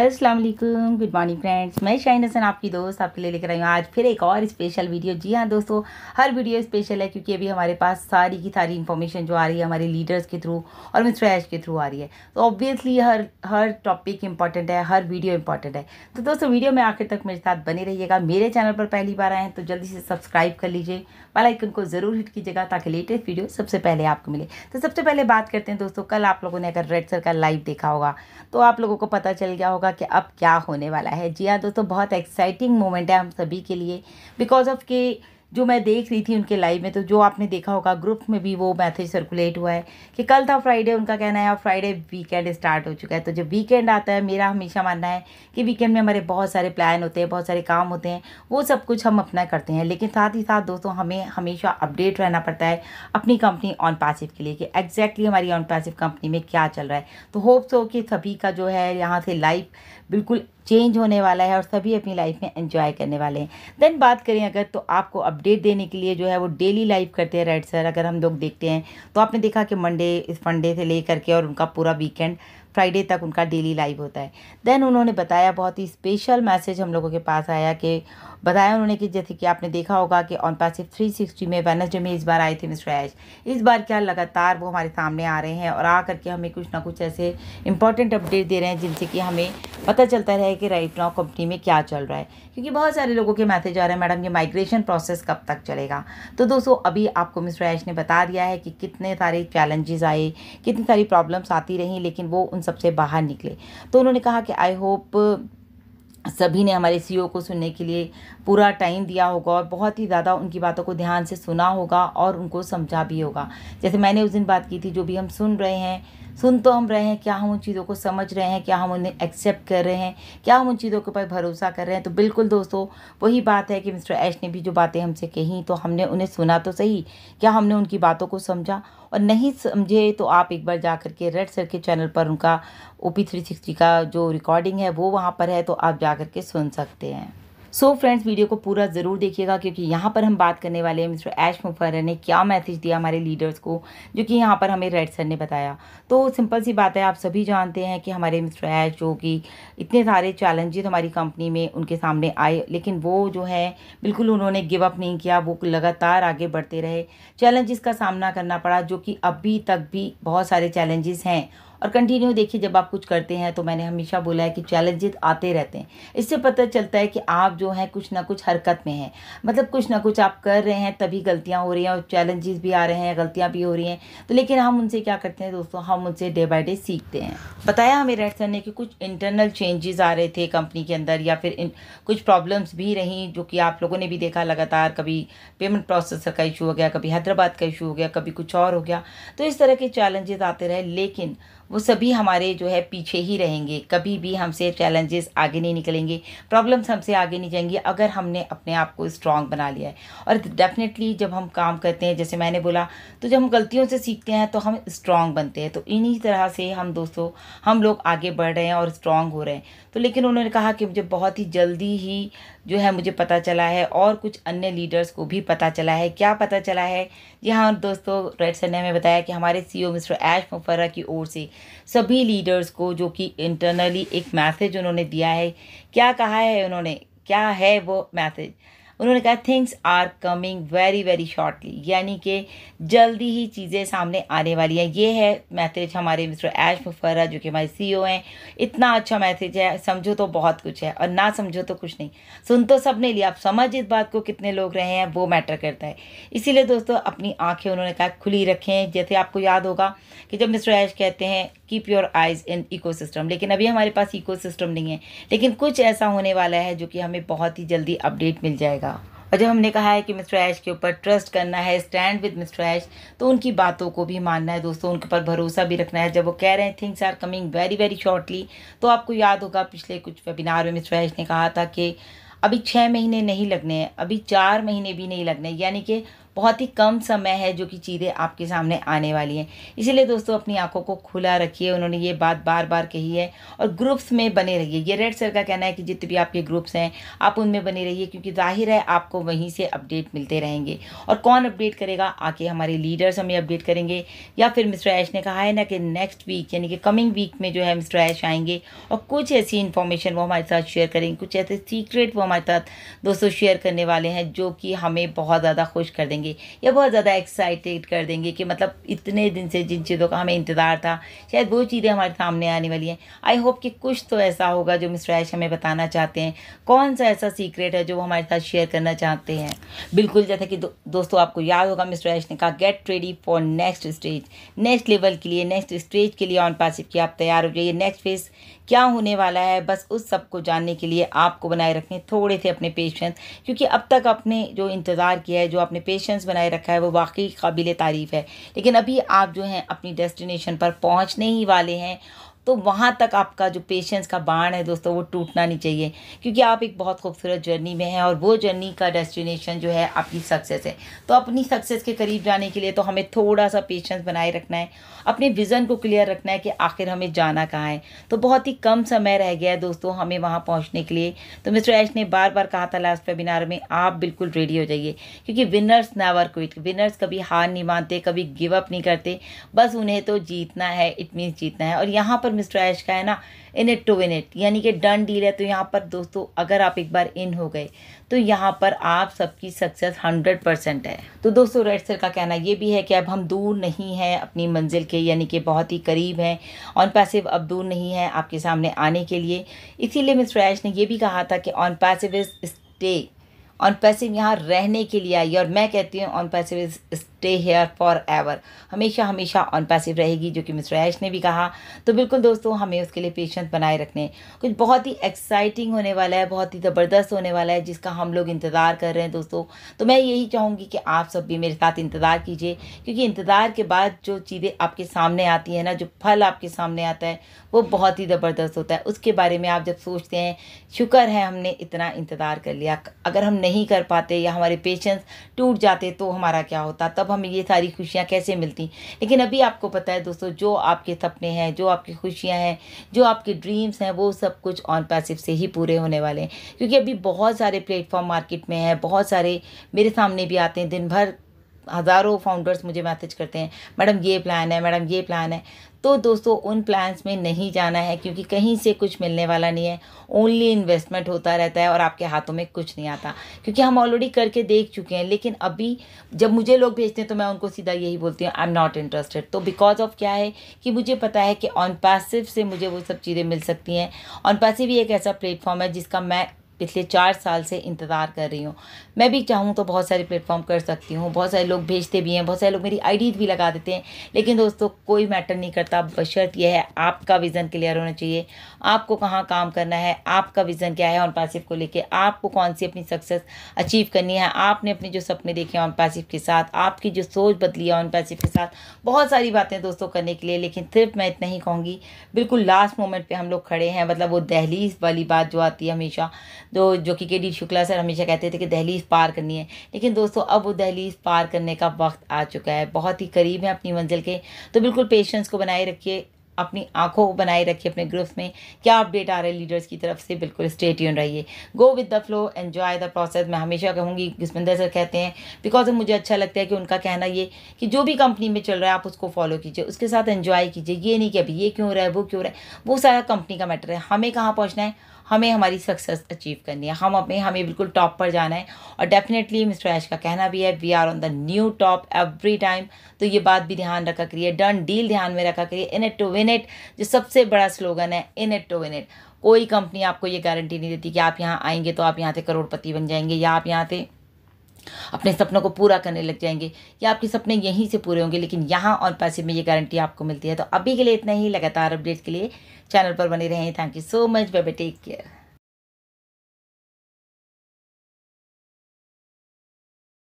अस्सलाम वालेकुम good morning friends मैं शाइन हसन आपकी दोस्त आपके लिए लेकर आई हूँ आज फिर एक और स्पेशल वीडियो जी हाँ दोस्तों हर वीडियो स्पेशल है क्योंकि अभी हमारे पास सारी की सारी इन्फॉर्मेशन जो आ रही है हमारे लीडर्स के थ्रू और मिस्टर ऐश के थ्रू आ रही है तो ऑब्वियसली हर हर टॉपिक इंपॉर्टेंट है हर वीडियो इंपॉर्टेंट है तो दोस्तों वीडियो में आखिर तक मेरे साथ बने रहिएगा मेरे चैनल पर पहली बार आएँ तो जल्दी से सब्सक्राइब कर लीजिए वालाइकन को ज़रूर हिट कीजिएगा ताकि लेटेस्ट वीडियो सबसे पहले आपको मिले तो सबसे पहले बात करते हैं दोस्तों कल आप लोगों ने अगर रेड सर का लाइव देखा होगा तो आप लोगों को पता चल गया होगा होगा कि अब क्या होने वाला है जी हाँ दोस्तों बहुत एक्साइटिंग मोमेंट है हम सभी के लिए बिकॉज ऑफ कि जो मैं देख रही थी उनके लाइव में तो जो आपने देखा होगा ग्रुप में भी वो मैसेज सर्कुलेट हुआ है कि कल था फ्राइडे उनका कहना है और फ्राइडे वीकेंड स्टार्ट हो चुका है तो जब वीकेंड आता है मेरा हमेशा मानना है कि वीकेंड में हमारे बहुत सारे प्लान होते हैं बहुत सारे काम होते हैं वो सब कुछ हम अपना करते हैं लेकिन साथ ही साथ दोस्तों हमें हमेशा अपडेट रहना पड़ता है अपनी कंपनी ऑन पैसिव के लिए कि एग्जैक्टली हमारी ऑन पैसिव कंपनी में क्या चल रहा है तो होप्स हो कि सभी का जो है यहाँ से लाइव बिल्कुल चेंज होने वाला है और सभी अपनी लाइफ में एंजॉय करने वाले हैं देन बात करें अगर तो आपको अपडेट देने के लिए जो है वो डेली लाइव करते हैं राइट सर अगर हम लोग देखते हैं तो आपने देखा कि मंडे इस फंडे से ले करके और उनका पूरा वीकेंड फ्राइडे तक उनका डेली लाइव होता है देन उन्होंने बताया बहुत ही स्पेशल मैसेज हम लोगों के पास आया कि बताया उन्होंने कि जैसे कि आपने देखा होगा कि ऑन पैसिव थ्री सिक्सटी में वेनसडे में इस बार आए थे मिस्टर ऐश इस बार क्या लगातार वो हमारे सामने आ रहे हैं और आ करके हमें कुछ ना कुछ ऐसे इंपॉर्टेंट अपडेट दे रहे हैं जिनसे कि हमें पता चलता रहे कि राइट नाउ कंपनी में क्या चल रहा है क्योंकि बहुत सारे लोगों के मैसेज आ रहे हैं मैडम ये माइग्रेशन प्रोसेस कब तक चलेगा तो दोस्तों अभी आपको मिस्टर ऐश ने बता दिया है कि कितने सारे चैलेंजेस आए कितनी सारी प्रॉब्लम्स आती रहीं लेकिन वो उन सबसे बाहर निकले तो उन्होंने कहा कि आई होप सभी ने हमारे सीईओ e को सुनने के लिए पूरा टाइम दिया होगा और बहुत ही ज़्यादा उनकी बातों को ध्यान से सुना होगा और उनको समझा भी होगा जैसे मैंने उस दिन बात की थी जो भी हम सुन रहे हैं सुन तो हम रहे हैं क्या हम उन चीज़ों को समझ रहे हैं क्या हम उन्हें एक्सेप्ट कर रहे हैं क्या हम उन चीज़ों के ऊपर भरोसा कर रहे हैं तो बिल्कुल दोस्तों वही बात है कि मिस्टर ऐश ने भी जो बातें हमसे कही तो हमने उन्हें सुना तो सही क्या हमने उनकी बातों को समझा और नहीं समझे तो आप एक बार जा कर के रेड सर के चैनल पर उनका ओ पी थ्री सिक्सटी का जो रिकॉर्डिंग है वो वहाँ पर है तो आप जा कर के सुन सकते हैं सो so फ्रेंड्स वीडियो को पूरा ज़रूर देखिएगा क्योंकि यहाँ पर हम बात करने वाले हैं मिस्टर ऐश मुफर ने क्या मैसेज दिया हमारे लीडर्स को जो कि यहाँ पर हमें रेड सर ने बताया तो सिंपल सी बात है आप सभी जानते हैं कि हमारे मिस्टर ऐश जो कि इतने सारे चैलेंजेस हमारी कंपनी में उनके सामने आए लेकिन वो जो है बिल्कुल उन्होंने गिव अप नहीं किया वो लगातार आगे बढ़ते रहे चैलेंजेस का सामना करना पड़ा जो कि अभी तक भी बहुत सारे चैलेंजेस हैं और कंटिन्यू देखिए जब आप कुछ करते हैं तो मैंने हमेशा बोला है कि चैलेंजेस आते रहते हैं इससे पता चलता है कि आप जो हैं कुछ ना कुछ हरकत में हैं मतलब कुछ ना कुछ आप कर रहे हैं तभी गलतियाँ हो रही हैं और चैलेंजेस भी आ रहे हैं गलतियाँ भी हो रही हैं तो लेकिन हम उनसे क्या करते हैं दोस्तों हम उनसे डे बाई डे सीखते हैं बताया हमें रेड सर ने कि कुछ इंटरनल चेंजेस आ रहे थे कंपनी के अंदर या फिर कुछ प्रॉब्लम्स भी रहीं जो कि आप लोगों ने भी देखा लगातार कभी पेमेंट प्रोसेसर का इशू हो गया कभी हैदराबाद का इशू हो गया कभी कुछ और हो गया तो इस तरह के चैलेंजेस आते रहे लेकिन वो सभी हमारे जो है पीछे ही रहेंगे कभी भी हमसे चैलेंजेस आगे नहीं निकलेंगे प्रॉब्लम्स हमसे आगे नहीं जाएंगी अगर हमने अपने आप को स्ट्रांग बना लिया है और डेफिनेटली जब हम काम करते हैं जैसे मैंने बोला तो जब हम गलतियों से सीखते हैं तो हम स्ट्रांग बनते हैं तो इन्हीं तरह से हम दोस्तों हम लोग आगे बढ़ रहे हैं और स्ट्रांग हो रहे हैं तो लेकिन उन्होंने कहा कि मुझे बहुत ही जल्दी ही जो है मुझे पता चला है और कुछ अन्य लीडर्स को भी पता चला है क्या पता चला है जी हाँ दोस्तों रेड सर ने हमें बताया कि हमारे सी e मिस्टर ऐश मुफर्रा की ओर से सभी लीडर्स को जो कि इंटरनली एक मैसेज उन्होंने दिया है क्या कहा है उन्होंने क्या है वो मैसेज उन्होंने कहा things are coming very very shortly यानी कि जल्दी ही चीज़ें सामने आने वाली हैं ये है मैसेज हमारे मिस्टर ऐश मुफरा जो कि हमारे सी e हैं इतना अच्छा मैसेज है समझो तो बहुत कुछ है और ना समझो तो कुछ नहीं सुन तो सब ने लिया आप समझ इस बात को कितने लोग रहे हैं वो मैटर करता है इसीलिए दोस्तों अपनी आँखें उन्होंने कहा खुली रखें जैसे आपको याद होगा कि जब मिस्टर ऐश कहते हैं keep your eyes in eco लेकिन अभी हमारे पास इको नहीं है लेकिन कुछ ऐसा होने वाला है जो कि हमें बहुत ही जल्दी अपडेट मिल जाएगा और जब हमने कहा है कि मिस्टर ऐश के ऊपर ट्रस्ट करना है स्टैंड विद मिस्टर ऐश तो उनकी बातों को भी मानना है दोस्तों उनके ऊपर भरोसा भी रखना है जब वो कह रहे हैं things are coming very very shortly तो आपको याद होगा पिछले कुछ वेबिनार में मिस्टर ऐश ने कहा था कि अभी छः महीने नहीं लगने हैं अभी चार महीने भी नहीं लगने यानी कि बहुत ही कम समय है जो कि चीज़ें आपके सामने आने वाली हैं इसीलिए दोस्तों अपनी आंखों को खुला रखिए उन्होंने ये बात बार बार कही है और ग्रुप्स में बने रहिए ये रेड सर का कहना है कि जितने भी आपके ग्रुप्स हैं आप उनमें बने रहिए क्योंकि जाहिर है आपको वहीं से अपडेट मिलते रहेंगे और कौन अपडेट करेगा आके हमारे लीडर्स हमें अपडेट करेंगे या फिर मिस्टर ऐश ने कहा है ना कि नेक्स्ट वीक यानी कि कमिंग वीक में जो है मिस्टर ऐश आएंगे और कुछ ऐसी इन्फॉर्मेशन वो हमारे साथ शेयर करेंगे कुछ ऐसे सीक्रेट वो हमारे साथ दोस्तों शेयर करने वाले हैं जो कि हमें बहुत ज़्यादा खुश कर देंगे देंगे या बहुत ज़्यादा एक्साइटेड कर देंगे कि मतलब इतने दिन से जिन चीज़ों का हमें इंतज़ार था शायद वो चीज़ें हमारे सामने आने वाली हैं आई होप कि कुछ तो ऐसा होगा जो मिस्टर ऐश हमें बताना चाहते हैं कौन सा ऐसा सीक्रेट है जो वो हमारे साथ शेयर करना चाहते हैं बिल्कुल जैसा कि दो, दोस्तों आपको याद होगा मिस्टर ऐश ने कहा get ready for next stage next level के लिए नेक्स्ट स्टेज के लिए ऑन पासिप की आप तैयार हो जाइए नेक्स्ट फेज क्या होने वाला है बस उस सब को जानने के लिए आपको बनाए रखें थोड़े से अपने पेशेंस क्योंकि अब तक आपने जो इंतज़ार किया है जो आपने पेशेंस बनाए रखा है वो वाकई काबिल तारीफ़ है लेकिन अभी आप जो हैं अपनी डेस्टिनेशन पर पहुँचने ही वाले हैं तो वहाँ तक आपका जो पेशेंस का बाण है दोस्तों वो टूटना नहीं चाहिए क्योंकि आप एक बहुत खूबसूरत जर्नी में हैं और वो जर्नी का डेस्टिनेशन जो है आपकी सक्सेस है तो अपनी सक्सेस के करीब जाने के लिए तो हमें थोड़ा सा पेशेंस बनाए रखना है अपने विज़न को क्लियर रखना है कि आखिर हमें जाना कहाँ है तो बहुत ही कम समय रह गया है दोस्तों हमें वहाँ पहुँचने के लिए तो मिस्टर एश ने बार बार कहा था लास्ट वेबिनार में आप बिल्कुल रेडी हो जाइए क्योंकि विनर्स नेवर क्विट विनर्स कभी हार नहीं मानते कभी गिव अप नहीं करते बस उन्हें तो जीतना है इट मीन्स जीतना है और यहाँ पर और मिस्टर ऐश का है ना in it to win it यानी कि डन डील है तो यहाँ पर दोस्तों अगर आप एक बार इन हो गए तो यहाँ पर आप सबकी सक्सेस हंड्रेड परसेंट है तो दोस्तों रेड सर का कहना ये भी है कि अब हम दूर नहीं हैं अपनी मंजिल के यानी कि बहुत ही करीब हैं ऑन पैसिव अब दूर नहीं है आपके सामने आने के लिए इसीलिए मिस्टर ऐश ने यह भी कहा था कि Onpassive is stay Onpassive यहाँ रहने के लिए आई और मैं कहती हूँ Onpassive is stay here forever हमेशा हमेशा ऑन पैसिव रहेगी जो कि मिस्टर ऐश ने भी कहा तो बिल्कुल दोस्तों हमें उसके लिए पेशेंस बनाए रखने कुछ बहुत ही एक्साइटिंग होने वाला है बहुत ही ज़बरदस्त होने वाला है जिसका हम लोग इंतज़ार कर रहे हैं दोस्तों तो मैं यही चाहूँगी कि आप सब भी मेरे साथ इंतज़ार कीजिए क्योंकि इंतज़ार के बाद जो चीज़ें आपके सामने आती हैं ना जो फल आपके सामने आता है वो बहुत ही ज़बरदस्त होता है उसके बारे में आप जब सोचते हैं शुक्र है हमने इतना इंतज़ार कर लिया अगर हम नहीं कर पाते या हमारे पेशेंस टूट जाते तो हमारा क्या होता तब हमें ये सारी खुशियाँ कैसे मिलती लेकिन अभी आपको पता है दोस्तों जो आपके सपने हैं जो आपकी खुशियाँ हैं जो आपके ड्रीम्स हैं वो सब कुछ ऑन पैसिव से ही पूरे होने वाले हैं क्योंकि अभी बहुत सारे प्लेटफॉर्म मार्केट में हैं बहुत सारे मेरे सामने भी आते हैं दिन भर हज़ारों फाउंडर्स मुझे मैसेज करते हैं मैडम ये प्लान है मैडम ये प्लान है तो दोस्तों उन प्लान्स में नहीं जाना है क्योंकि कहीं से कुछ मिलने वाला नहीं है ओनली इन्वेस्टमेंट होता रहता है और आपके हाथों में कुछ नहीं आता क्योंकि हम ऑलरेडी करके देख चुके हैं लेकिन अभी जब मुझे लोग भेजते हैं तो मैं उनको सीधा यही बोलती हूँ आई एम नॉट इंटरेस्टेड तो बिकॉज ऑफ क्या है कि मुझे पता है कि ऑन पैसिव से मुझे वो सब चीज़ें मिल सकती हैं ऑन पैसिव ही एक ऐसा प्लेटफॉर्म है जिसका मैं पिछले चार साल से इंतज़ार कर रही हूँ मैं भी चाहूँ तो बहुत सारे प्लेटफॉर्म कर सकती हूँ बहुत सारे लोग भेजते भी हैं बहुत सारे लोग मेरी आई भी लगा देते हैं लेकिन दोस्तों कोई मैटर नहीं करता बशर्त यह है आपका विज़न क्लियर होना चाहिए आपको कहाँ काम करना है आपका विज़न क्या है ऑन पैसिव को लेकर आपको कौन सी अपनी सक्सेस अचीव करनी है आपने अपने जो सपने देखे ऑन पैसिव के साथ आपकी जो सोच बदली है ऑन पैसिव के साथ बहुत सारी बातें दोस्तों करने के लिए लेकिन सिर्फ मैं इतना ही कहूँगी बिल्कुल लास्ट मोमेंट पर हम लोग खड़े हैं मतलब वो दहलीज वाली बात जो आती है हमेशा जो तो जो कि के डी शुक्ला सर हमेशा कहते थे कि दहलीज़ पार करनी है लेकिन दोस्तों अब वो दहलीज़ पार करने का वक्त आ चुका है बहुत ही करीब है अपनी मंजिल के तो बिल्कुल पेशेंस को बनाए रखिए अपनी आंखों को बनाए रखिए अपने ग्रुप्स में क्या अपडेट आ रहे हैं लीडर्स की तरफ से बिल्कुल स्टेट यून रहिए go with the flow enjoy the process मैं हमेशा कहूँगी गुस्मिंदर सर कहते हैं बिकॉज मुझे अच्छा लगता है कि उनका कहना ये कि जो भी कंपनी में चल रहा है आप उसको फॉलो कीजिए उसके साथ एंजॉय कीजिए ये नहीं कि अभी ये क्यों रहा है वो क्यों रहा है वो सारा कंपनी का मैटर है हमें कहाँ पहुँचना है हमें हमारी सक्सेस अचीव करनी है हम अपने हमें बिल्कुल टॉप पर जाना है और डेफिनेटली मिस्टर ऐश का कहना भी है we are on the new top every time तो ये बात भी ध्यान रखा करिए डन डील ध्यान में रखा करिए in it to win it जो सबसे बड़ा स्लोगन है in it to win it कोई कंपनी आपको ये गारंटी नहीं देती कि आप यहाँ आएंगे तो आप यहाँ से करोड़पति बन जाएंगे या आप यहाँ से अपने सपनों को पूरा करने लग जाएंगे या आपके सपने यहीं से पूरे होंगे लेकिन यहाँ और पैसे में ये गारंटी आपको मिलती है तो अभी के लिए इतना ही लगातार अपडेट के लिए चैनल पर बने रहें thank you so much bye take care